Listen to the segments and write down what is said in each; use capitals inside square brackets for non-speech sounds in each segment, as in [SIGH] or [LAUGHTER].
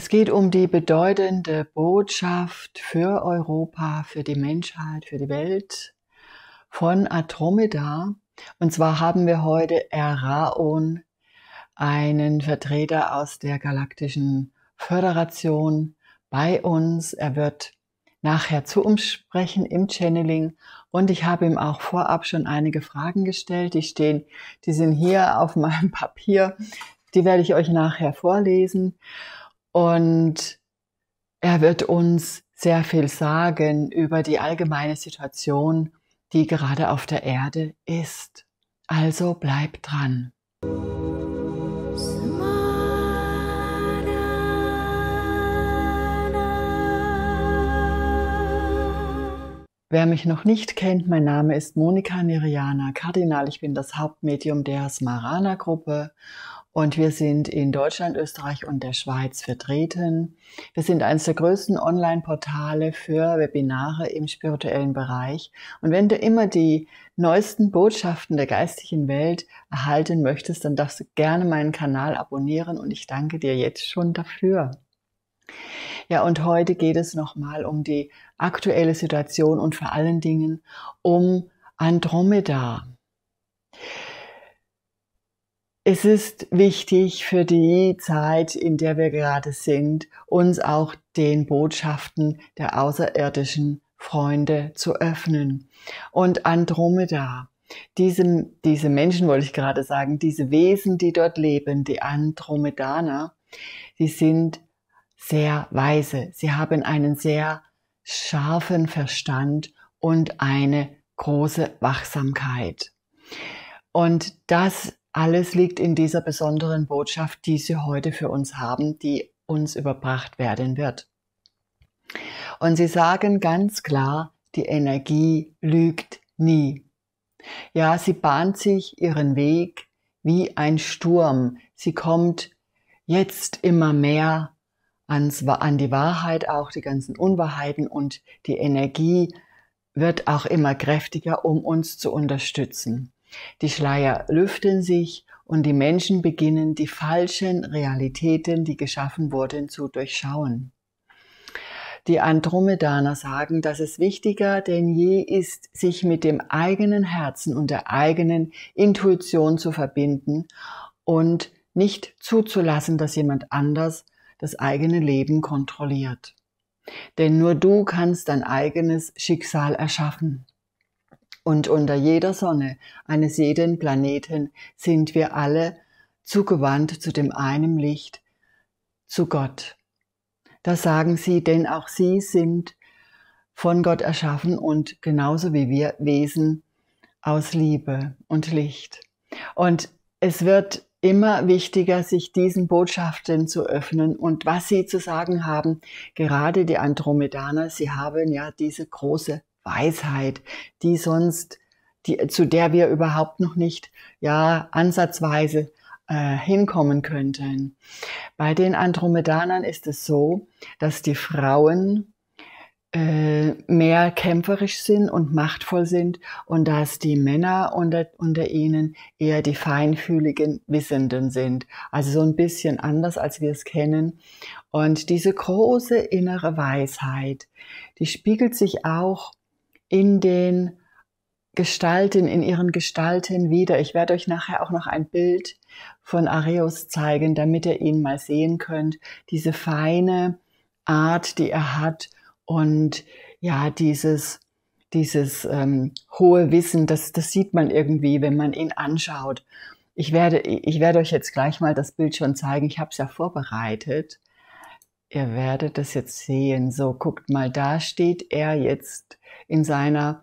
Es geht um die bedeutende Botschaft für Europa, für die Menschheit, für die Welt von Atromeda. Und zwar haben wir heute Eraon, einen Vertreter aus der galaktischen Föderation, bei uns. Er wird nachher zu uns sprechen im Channeling und ich habe ihm auch vorab schon einige Fragen gestellt. Die stehen, die sind hier auf meinem Papier. Die werde ich euch nachher vorlesen. Und er wird uns sehr viel sagen über die allgemeine Situation, die gerade auf der Erde ist. Also bleib dran. Wer mich noch nicht kennt, mein Name ist Monika Niriana Kardinal. Ich bin das Hauptmedium der Smarana Gruppe und wir sind in Deutschland, Österreich und der Schweiz vertreten. Wir sind eines der größten Online-Portale für Webinare im spirituellen Bereich. Und wenn du immer die neuesten Botschaften der geistigen Welt erhalten möchtest, dann darfst du gerne meinen Kanal abonnieren und ich danke dir jetzt schon dafür. Ja, und heute geht es nochmal um die aktuelle Situation und vor allen Dingen um Andromeda. Es ist wichtig für die Zeit, in der wir gerade sind, uns auch den Botschaften der außerirdischen Freunde zu öffnen. Und Andromeda, diese, diese Menschen wollte ich gerade sagen, diese Wesen, die dort leben, die Andromedaner, die sind sehr weise. Sie haben einen sehr scharfen Verstand und eine große Wachsamkeit. Und das alles liegt in dieser besonderen Botschaft, die Sie heute für uns haben, die uns überbracht werden wird. Und Sie sagen ganz klar, die Energie lügt nie. Ja, sie bahnt sich ihren Weg wie ein Sturm. Sie kommt jetzt immer mehr ans, an die Wahrheit, auch die ganzen Unwahrheiten und die Energie wird auch immer kräftiger, um uns zu unterstützen. Die Schleier lüften sich und die Menschen beginnen die falschen Realitäten, die geschaffen wurden, zu durchschauen. Die Andromedaner sagen, dass es wichtiger denn je ist, sich mit dem eigenen Herzen und der eigenen Intuition zu verbinden und nicht zuzulassen, dass jemand anders das eigene Leben kontrolliert. Denn nur du kannst dein eigenes Schicksal erschaffen und unter jeder Sonne eines jeden Planeten sind wir alle zugewandt zu dem einen Licht, zu Gott. Da sagen sie, denn auch sie sind von Gott erschaffen und genauso wie wir Wesen aus Liebe und Licht. Und es wird immer wichtiger, sich diesen Botschaften zu öffnen und was sie zu sagen haben. Gerade die Andromedaner, sie haben ja diese große Weisheit, die sonst, die, zu der wir überhaupt noch nicht, ja, ansatzweise äh, hinkommen könnten. Bei den Andromedanern ist es so, dass die Frauen äh, mehr kämpferisch sind und machtvoll sind und dass die Männer unter, unter ihnen eher die feinfühligen Wissenden sind. Also so ein bisschen anders, als wir es kennen. Und diese große innere Weisheit, die spiegelt sich auch in den Gestalten, in ihren Gestalten wieder. Ich werde euch nachher auch noch ein Bild von Areus zeigen, damit ihr ihn mal sehen könnt. Diese feine Art, die er hat und ja, dieses, dieses ähm, hohe Wissen, das, das sieht man irgendwie, wenn man ihn anschaut. Ich werde, ich werde euch jetzt gleich mal das Bild schon zeigen. Ich habe es ja vorbereitet ihr werdet es jetzt sehen. So, guckt mal, da steht er jetzt in seiner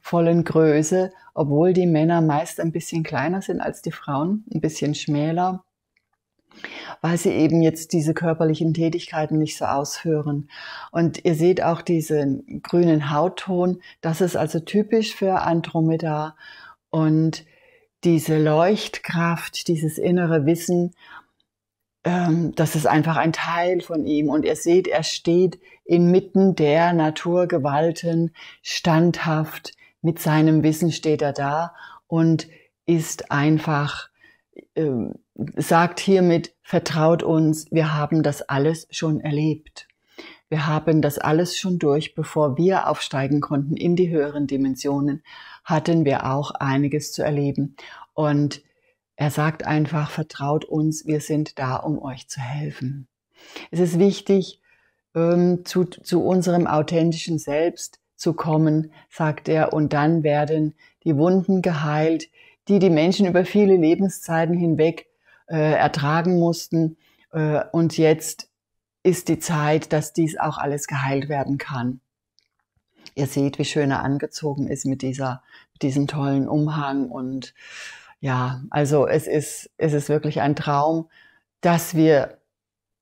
vollen Größe, obwohl die Männer meist ein bisschen kleiner sind als die Frauen, ein bisschen schmäler, weil sie eben jetzt diese körperlichen Tätigkeiten nicht so ausführen. Und ihr seht auch diesen grünen Hautton, das ist also typisch für Andromeda und diese Leuchtkraft, dieses innere Wissen, ähm, das ist einfach ein Teil von ihm. Und ihr seht, er steht inmitten der Naturgewalten standhaft. Mit seinem Wissen steht er da und ist einfach, ähm, sagt hiermit, vertraut uns, wir haben das alles schon erlebt. Wir haben das alles schon durch, bevor wir aufsteigen konnten in die höheren Dimensionen, hatten wir auch einiges zu erleben. Und er sagt einfach, vertraut uns, wir sind da, um euch zu helfen. Es ist wichtig, ähm, zu, zu unserem authentischen Selbst zu kommen, sagt er, und dann werden die Wunden geheilt, die die Menschen über viele Lebenszeiten hinweg äh, ertragen mussten. Äh, und jetzt ist die Zeit, dass dies auch alles geheilt werden kann. Ihr seht, wie schön er angezogen ist mit dieser, mit diesem tollen Umhang und ja, also es ist, es ist wirklich ein Traum, dass wir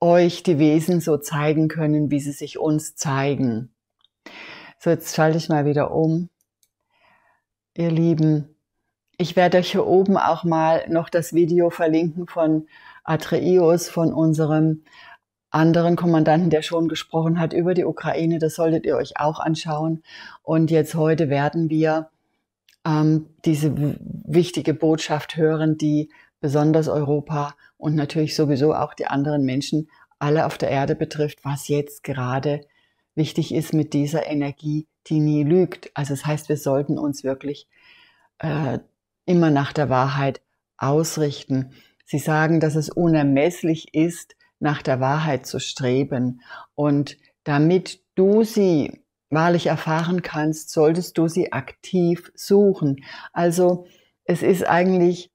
euch die Wesen so zeigen können, wie sie sich uns zeigen. So, jetzt schalte ich mal wieder um. Ihr Lieben, ich werde euch hier oben auch mal noch das Video verlinken von Atreus, von unserem anderen Kommandanten, der schon gesprochen hat über die Ukraine. Das solltet ihr euch auch anschauen. Und jetzt heute werden wir ähm, diese wichtige Botschaft hören, die besonders Europa und natürlich sowieso auch die anderen Menschen alle auf der Erde betrifft, was jetzt gerade wichtig ist mit dieser Energie, die nie lügt. Also das heißt, wir sollten uns wirklich äh, immer nach der Wahrheit ausrichten. Sie sagen, dass es unermesslich ist, nach der Wahrheit zu streben. Und damit du sie wahrlich erfahren kannst, solltest du sie aktiv suchen. Also es ist eigentlich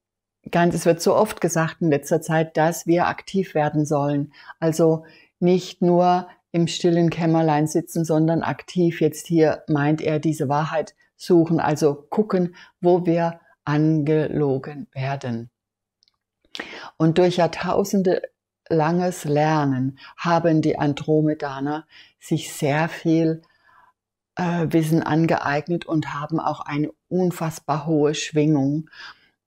ganz, es wird so oft gesagt in letzter Zeit, dass wir aktiv werden sollen. Also nicht nur im stillen Kämmerlein sitzen, sondern aktiv jetzt hier meint er diese Wahrheit suchen, also gucken, wo wir angelogen werden. Und durch Jahrtausende langes Lernen haben die Andromedaner sich sehr viel äh, Wissen angeeignet und haben auch eine unfassbar hohe Schwingung,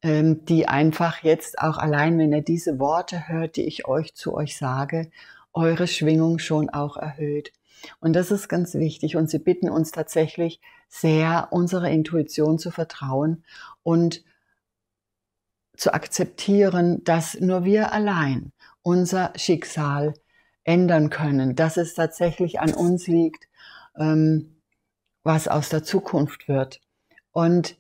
ähm, die einfach jetzt auch allein, wenn ihr diese Worte hört, die ich euch zu euch sage, eure Schwingung schon auch erhöht. Und das ist ganz wichtig. Und sie bitten uns tatsächlich sehr, unserer Intuition zu vertrauen und zu akzeptieren, dass nur wir allein unser Schicksal ändern können, dass es tatsächlich an uns liegt, ähm, was aus der Zukunft wird. Und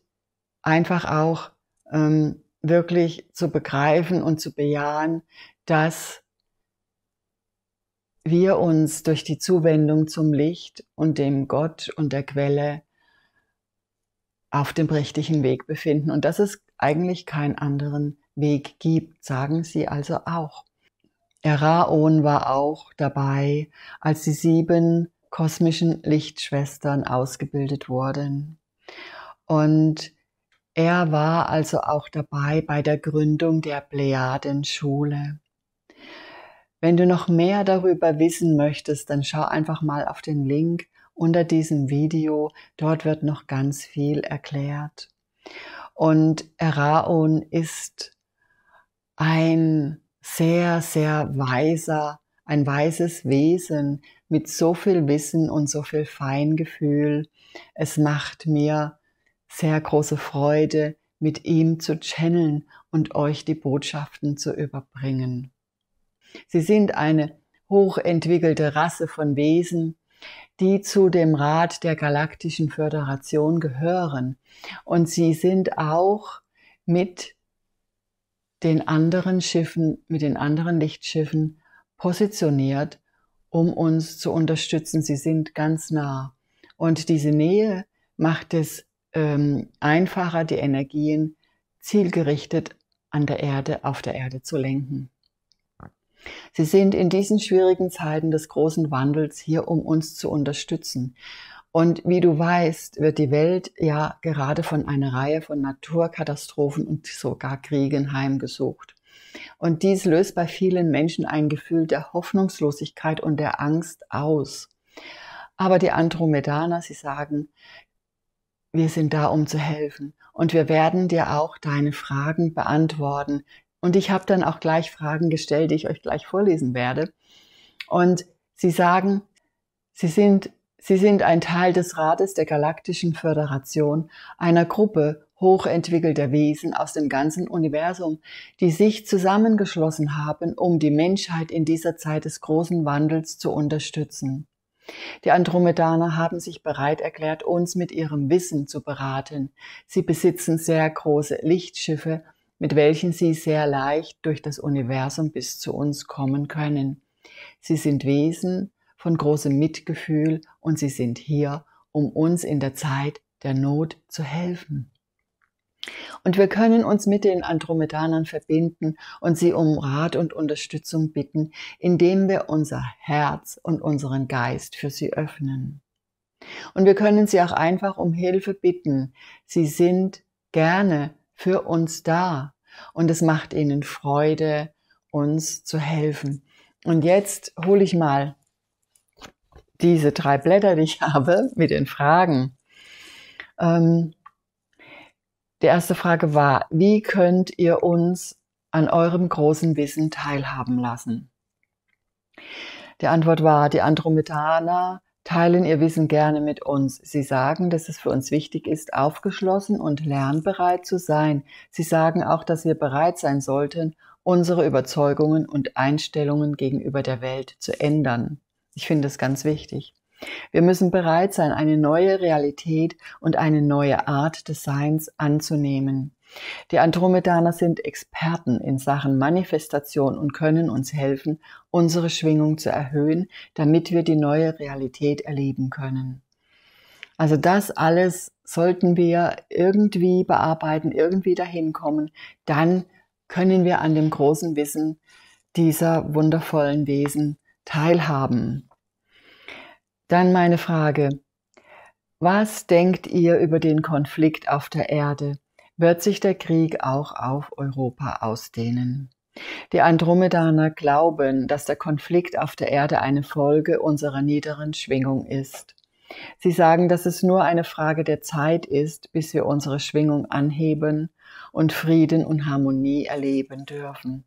einfach auch ähm, wirklich zu begreifen und zu bejahen, dass wir uns durch die Zuwendung zum Licht und dem Gott und der Quelle auf dem richtigen Weg befinden und dass es eigentlich keinen anderen Weg gibt, sagen sie also auch. Eraon war auch dabei, als die sieben kosmischen Lichtschwestern ausgebildet worden. Und er war also auch dabei bei der Gründung der Plejadenschule. Wenn du noch mehr darüber wissen möchtest, dann schau einfach mal auf den Link unter diesem Video. Dort wird noch ganz viel erklärt. Und Eraon ist ein sehr, sehr weiser, ein weises Wesen, mit so viel Wissen und so viel Feingefühl. Es macht mir sehr große Freude, mit ihm zu channeln und euch die Botschaften zu überbringen. Sie sind eine hochentwickelte Rasse von Wesen, die zu dem Rat der Galaktischen Föderation gehören. Und sie sind auch mit den anderen Schiffen, mit den anderen Lichtschiffen positioniert um uns zu unterstützen. Sie sind ganz nah. Und diese Nähe macht es ähm, einfacher, die Energien zielgerichtet an der Erde, auf der Erde zu lenken. Sie sind in diesen schwierigen Zeiten des großen Wandels hier, um uns zu unterstützen. Und wie du weißt, wird die Welt ja gerade von einer Reihe von Naturkatastrophen und sogar Kriegen heimgesucht. Und dies löst bei vielen Menschen ein Gefühl der Hoffnungslosigkeit und der Angst aus. Aber die Andromedaner, sie sagen, wir sind da, um zu helfen. Und wir werden dir auch deine Fragen beantworten. Und ich habe dann auch gleich Fragen gestellt, die ich euch gleich vorlesen werde. Und sie sagen, sie sind, sie sind ein Teil des Rates der Galaktischen Föderation, einer Gruppe hochentwickelter Wesen aus dem ganzen Universum, die sich zusammengeschlossen haben, um die Menschheit in dieser Zeit des großen Wandels zu unterstützen. Die Andromedaner haben sich bereit erklärt, uns mit ihrem Wissen zu beraten. Sie besitzen sehr große Lichtschiffe, mit welchen sie sehr leicht durch das Universum bis zu uns kommen können. Sie sind Wesen von großem Mitgefühl und sie sind hier, um uns in der Zeit der Not zu helfen. Und wir können uns mit den Andromedanern verbinden und sie um Rat und Unterstützung bitten, indem wir unser Herz und unseren Geist für sie öffnen. Und wir können sie auch einfach um Hilfe bitten. Sie sind gerne für uns da und es macht ihnen Freude, uns zu helfen. Und jetzt hole ich mal diese drei Blätter, die ich [LAUGHS] habe, mit den Fragen. Ähm, die erste Frage war, wie könnt ihr uns an eurem großen Wissen teilhaben lassen? Die Antwort war, die Andromedaner teilen ihr Wissen gerne mit uns. Sie sagen, dass es für uns wichtig ist, aufgeschlossen und lernbereit zu sein. Sie sagen auch, dass wir bereit sein sollten, unsere Überzeugungen und Einstellungen gegenüber der Welt zu ändern. Ich finde es ganz wichtig. Wir müssen bereit sein, eine neue Realität und eine neue Art des Seins anzunehmen. Die Andromedaner sind Experten in Sachen Manifestation und können uns helfen, unsere Schwingung zu erhöhen, damit wir die neue Realität erleben können. Also das alles sollten wir irgendwie bearbeiten, irgendwie dahin kommen, dann können wir an dem großen Wissen dieser wundervollen Wesen teilhaben. Dann meine Frage. Was denkt ihr über den Konflikt auf der Erde? Wird sich der Krieg auch auf Europa ausdehnen? Die Andromedaner glauben, dass der Konflikt auf der Erde eine Folge unserer niederen Schwingung ist. Sie sagen, dass es nur eine Frage der Zeit ist, bis wir unsere Schwingung anheben und Frieden und Harmonie erleben dürfen.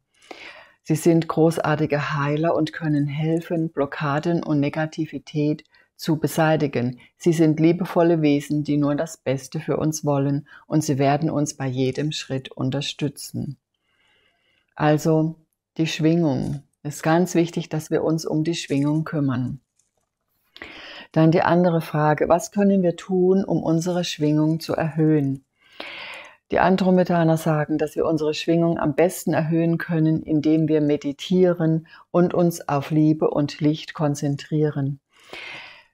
Sie sind großartige Heiler und können helfen, Blockaden und Negativität zu beseitigen. Sie sind liebevolle Wesen, die nur das Beste für uns wollen und sie werden uns bei jedem Schritt unterstützen. Also die Schwingung. Es ist ganz wichtig, dass wir uns um die Schwingung kümmern. Dann die andere Frage, was können wir tun, um unsere Schwingung zu erhöhen? Die Andromedaner sagen, dass wir unsere Schwingung am besten erhöhen können, indem wir meditieren und uns auf Liebe und Licht konzentrieren.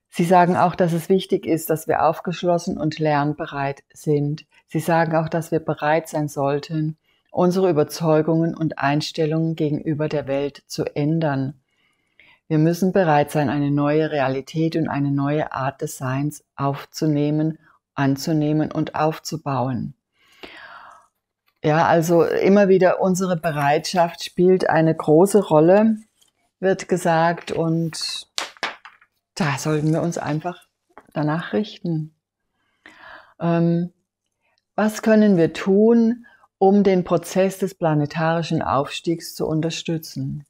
Sie sagen auch, dass es wichtig ist, dass wir aufgeschlossen und lernbereit sind. Sie sagen auch, dass wir bereit sein sollten, unsere Überzeugungen und Einstellungen gegenüber der Welt zu ändern. Wir müssen bereit sein, eine neue Realität und eine neue Art des Seins aufzunehmen, anzunehmen und aufzubauen. Ja, also immer wieder unsere Bereitschaft spielt eine große Rolle, wird gesagt. Und da sollten wir uns einfach danach richten. Ähm, was können wir tun, um den Prozess des planetarischen Aufstiegs zu unterstützen?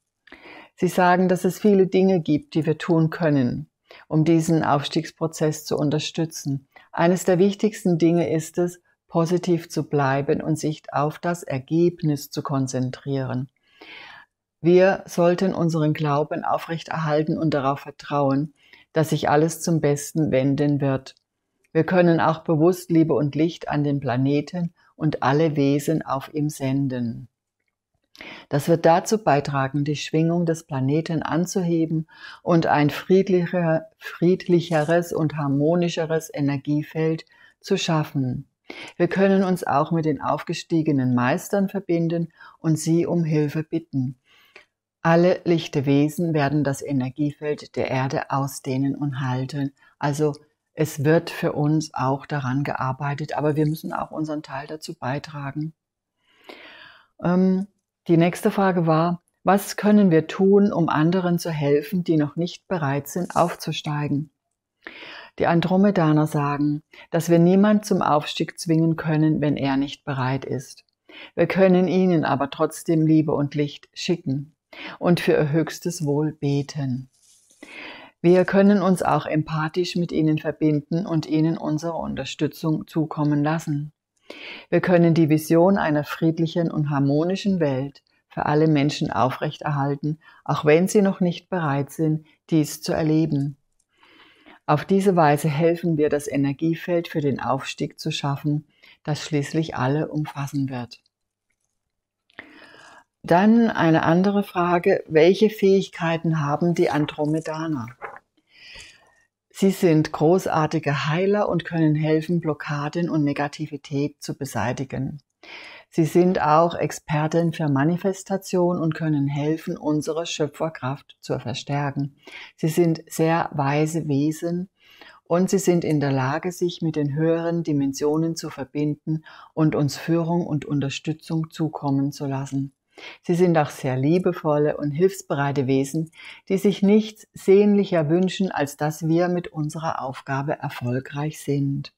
Sie sagen, dass es viele Dinge gibt, die wir tun können, um diesen Aufstiegsprozess zu unterstützen. Eines der wichtigsten Dinge ist es, positiv zu bleiben und sich auf das Ergebnis zu konzentrieren. Wir sollten unseren Glauben aufrechterhalten und darauf vertrauen, dass sich alles zum Besten wenden wird. Wir können auch bewusst Liebe und Licht an den Planeten und alle Wesen auf ihm senden. Das wird dazu beitragen, die Schwingung des Planeten anzuheben und ein friedlicher, friedlicheres und harmonischeres Energiefeld zu schaffen. Wir können uns auch mit den aufgestiegenen Meistern verbinden und sie um Hilfe bitten. Alle lichte Wesen werden das Energiefeld der Erde ausdehnen und halten. Also es wird für uns auch daran gearbeitet, aber wir müssen auch unseren Teil dazu beitragen. Ähm, die nächste Frage war, was können wir tun, um anderen zu helfen, die noch nicht bereit sind, aufzusteigen? Die Andromedaner sagen, dass wir niemand zum Aufstieg zwingen können, wenn er nicht bereit ist. Wir können ihnen aber trotzdem Liebe und Licht schicken und für ihr höchstes Wohl beten. Wir können uns auch empathisch mit ihnen verbinden und ihnen unsere Unterstützung zukommen lassen. Wir können die Vision einer friedlichen und harmonischen Welt für alle Menschen aufrechterhalten, auch wenn sie noch nicht bereit sind, dies zu erleben. Auf diese Weise helfen wir, das Energiefeld für den Aufstieg zu schaffen, das schließlich alle umfassen wird. Dann eine andere Frage, welche Fähigkeiten haben die Andromedaner? Sie sind großartige Heiler und können helfen, Blockaden und Negativität zu beseitigen. Sie sind auch Expertin für Manifestation und können helfen, unsere Schöpferkraft zu verstärken. Sie sind sehr weise Wesen und sie sind in der Lage, sich mit den höheren Dimensionen zu verbinden und uns Führung und Unterstützung zukommen zu lassen. Sie sind auch sehr liebevolle und hilfsbereite Wesen, die sich nichts sehnlicher wünschen, als dass wir mit unserer Aufgabe erfolgreich sind.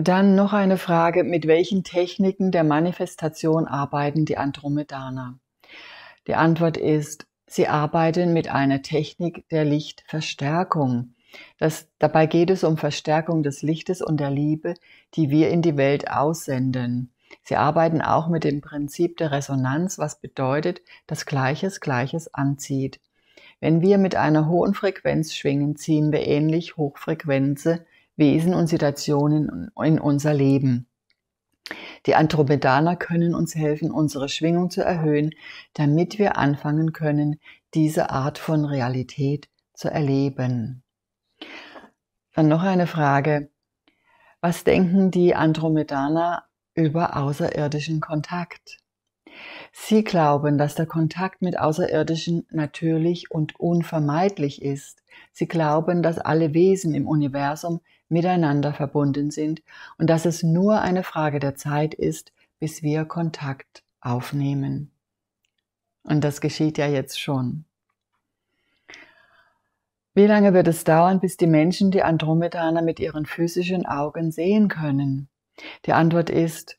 Dann noch eine Frage, mit welchen Techniken der Manifestation arbeiten die Andromedaner? Die Antwort ist, sie arbeiten mit einer Technik der Lichtverstärkung. Das, dabei geht es um Verstärkung des Lichtes und der Liebe, die wir in die Welt aussenden. Sie arbeiten auch mit dem Prinzip der Resonanz, was bedeutet, dass Gleiches Gleiches anzieht. Wenn wir mit einer hohen Frequenz schwingen, ziehen wir ähnlich Hochfrequenzen Wesen und Situationen in unser Leben. Die Andromedaner können uns helfen, unsere Schwingung zu erhöhen, damit wir anfangen können, diese Art von Realität zu erleben. Dann noch eine Frage. Was denken die Andromedaner über außerirdischen Kontakt? Sie glauben, dass der Kontakt mit Außerirdischen natürlich und unvermeidlich ist. Sie glauben, dass alle Wesen im Universum miteinander verbunden sind und dass es nur eine Frage der Zeit ist, bis wir Kontakt aufnehmen. Und das geschieht ja jetzt schon. Wie lange wird es dauern, bis die Menschen die Andromedaner mit ihren physischen Augen sehen können? Die Antwort ist,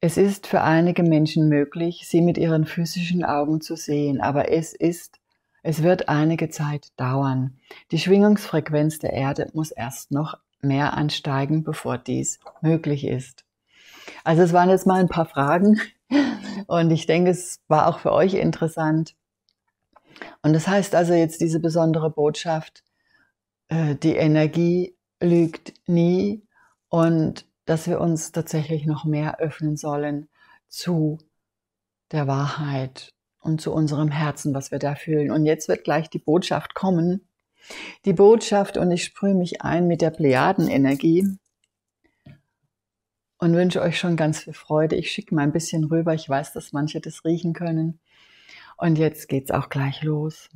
es ist für einige Menschen möglich, sie mit ihren physischen Augen zu sehen, aber es ist es wird einige Zeit dauern. Die Schwingungsfrequenz der Erde muss erst noch mehr ansteigen, bevor dies möglich ist. Also es waren jetzt mal ein paar Fragen und ich denke, es war auch für euch interessant. Und das heißt also jetzt diese besondere Botschaft, äh, die Energie lügt nie und dass wir uns tatsächlich noch mehr öffnen sollen zu der Wahrheit und zu unserem Herzen, was wir da fühlen. Und jetzt wird gleich die Botschaft kommen. Die Botschaft und ich sprühe mich ein mit der Plejadenenergie und wünsche euch schon ganz viel Freude. Ich schicke mal ein bisschen rüber. Ich weiß, dass manche das riechen können. Und jetzt geht's auch gleich los.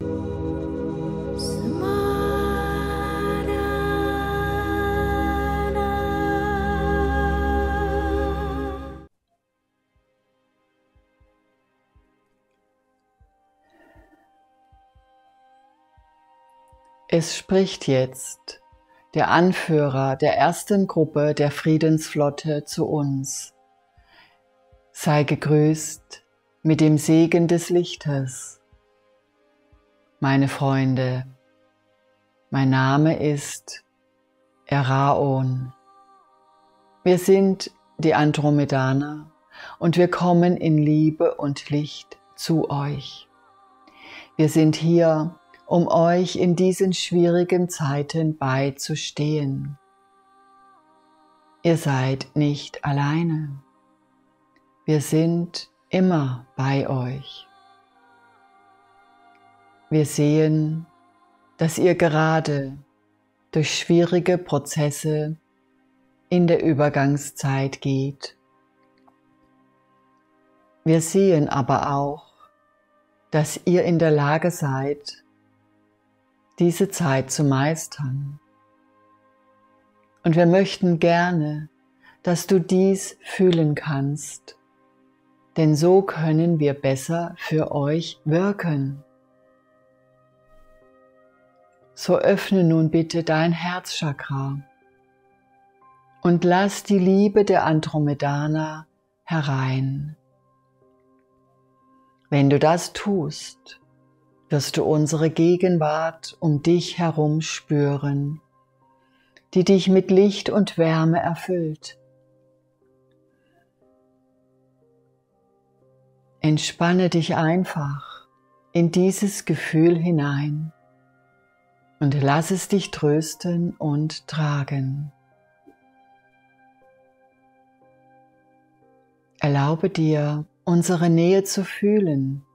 So. Es spricht jetzt der Anführer der ersten Gruppe der Friedensflotte zu uns. Sei gegrüßt mit dem Segen des Lichtes. Meine Freunde, mein Name ist Eraon. Wir sind die Andromedaner und wir kommen in Liebe und Licht zu euch. Wir sind hier, um euch in diesen schwierigen Zeiten beizustehen. Ihr seid nicht alleine. Wir sind immer bei euch. Wir sehen, dass ihr gerade durch schwierige Prozesse in der Übergangszeit geht. Wir sehen aber auch, dass ihr in der Lage seid, diese Zeit zu meistern. Und wir möchten gerne, dass du dies fühlen kannst, denn so können wir besser für euch wirken. So öffne nun bitte dein Herzchakra und lass die Liebe der Andromedana herein. Wenn du das tust, wirst du unsere Gegenwart um dich herum spüren, die dich mit Licht und Wärme erfüllt. Entspanne dich einfach in dieses Gefühl hinein und lass es dich trösten und tragen. Erlaube dir, unsere Nähe zu fühlen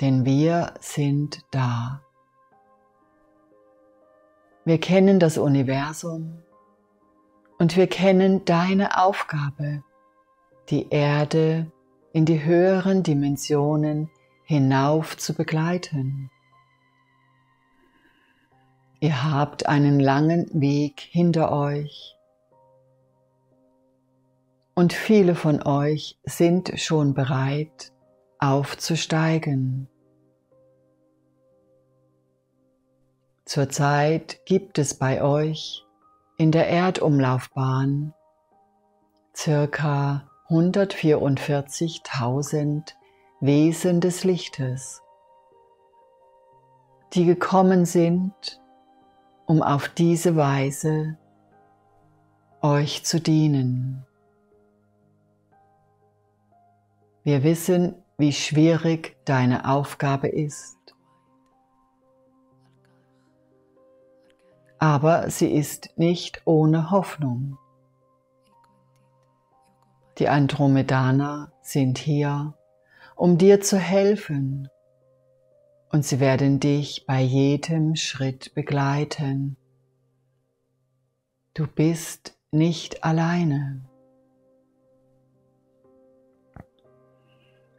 denn wir sind da. Wir kennen das Universum und wir kennen deine Aufgabe, die Erde in die höheren Dimensionen hinauf zu begleiten. Ihr habt einen langen Weg hinter euch und viele von euch sind schon bereit, aufzusteigen. Zurzeit gibt es bei euch in der Erdumlaufbahn circa 144.000 Wesen des Lichtes, die gekommen sind, um auf diese Weise euch zu dienen. Wir wissen wie schwierig deine Aufgabe ist. Aber sie ist nicht ohne Hoffnung. Die Andromedaner sind hier, um dir zu helfen und sie werden dich bei jedem Schritt begleiten. Du bist nicht alleine.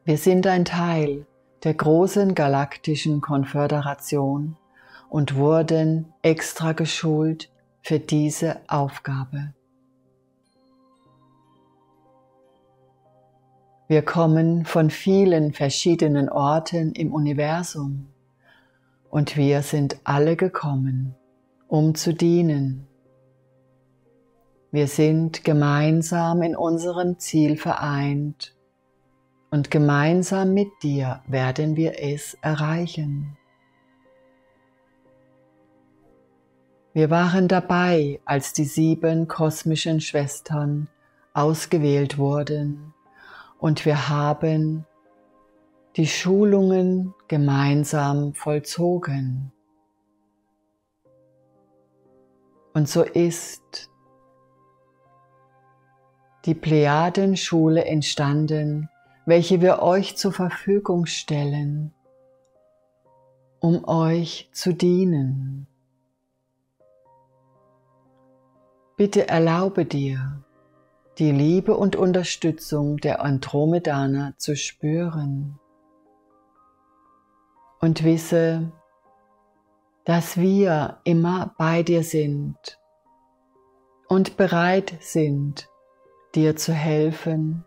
Wir sind ein Teil der großen galaktischen Konföderation und wurden extra geschult für diese Aufgabe. Wir kommen von vielen verschiedenen Orten im Universum und wir sind alle gekommen, um zu dienen. Wir sind gemeinsam in unserem Ziel vereint und gemeinsam mit dir werden wir es erreichen. Wir waren dabei, als die sieben kosmischen Schwestern ausgewählt wurden und wir haben die Schulungen gemeinsam vollzogen. Und so ist die Plejadenschule entstanden welche wir euch zur Verfügung stellen, um euch zu dienen. Bitte erlaube dir, die Liebe und Unterstützung der Andromedaner zu spüren und wisse, dass wir immer bei dir sind und bereit sind, dir zu helfen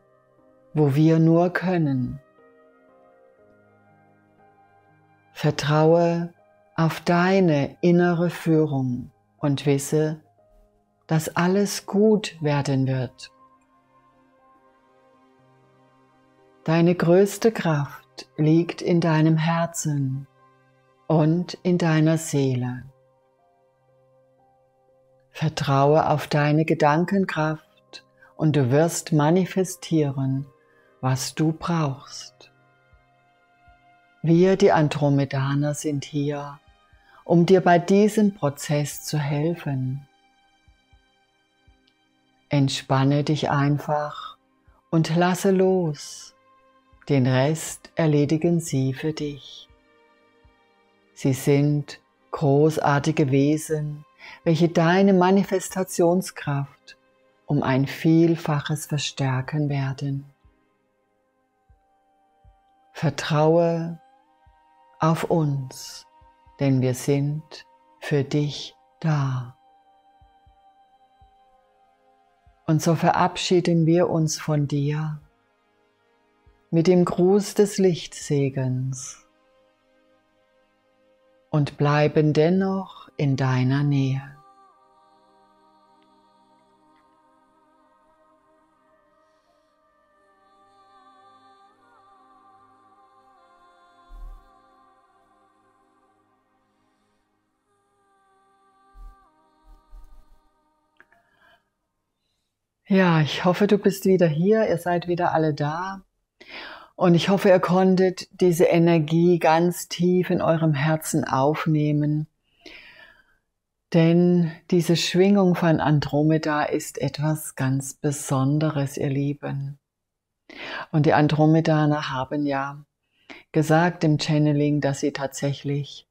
wo wir nur können. Vertraue auf deine innere Führung und wisse, dass alles gut werden wird. Deine größte Kraft liegt in deinem Herzen und in deiner Seele. Vertraue auf deine Gedankenkraft und du wirst manifestieren, was du brauchst. Wir, die Andromedaner, sind hier, um dir bei diesem Prozess zu helfen. Entspanne dich einfach und lasse los. Den Rest erledigen sie für dich. Sie sind großartige Wesen, welche deine Manifestationskraft um ein Vielfaches verstärken werden. Vertraue auf uns, denn wir sind für dich da. Und so verabschieden wir uns von dir mit dem Gruß des Lichtsegens und bleiben dennoch in deiner Nähe. Ja, ich hoffe, du bist wieder hier, ihr seid wieder alle da. Und ich hoffe, ihr konntet diese Energie ganz tief in eurem Herzen aufnehmen. Denn diese Schwingung von Andromeda ist etwas ganz Besonderes, ihr Lieben. Und die Andromedaner haben ja gesagt im Channeling, dass sie tatsächlich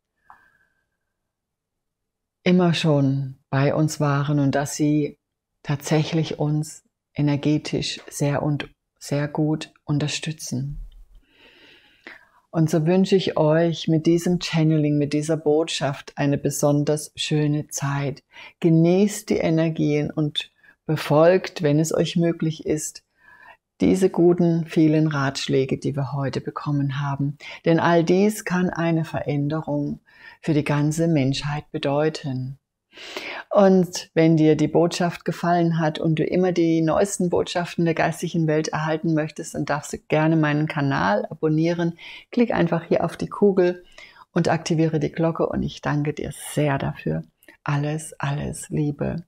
immer schon bei uns waren und dass sie tatsächlich uns energetisch sehr und sehr gut unterstützen. Und so wünsche ich euch mit diesem Channeling, mit dieser Botschaft eine besonders schöne Zeit. Genießt die Energien und befolgt, wenn es euch möglich ist, diese guten vielen Ratschläge, die wir heute bekommen haben. Denn all dies kann eine Veränderung für die ganze Menschheit bedeuten. Und wenn dir die Botschaft gefallen hat und du immer die neuesten Botschaften der geistigen Welt erhalten möchtest, dann darfst du gerne meinen Kanal abonnieren. Klick einfach hier auf die Kugel und aktiviere die Glocke und ich danke dir sehr dafür. Alles, alles Liebe.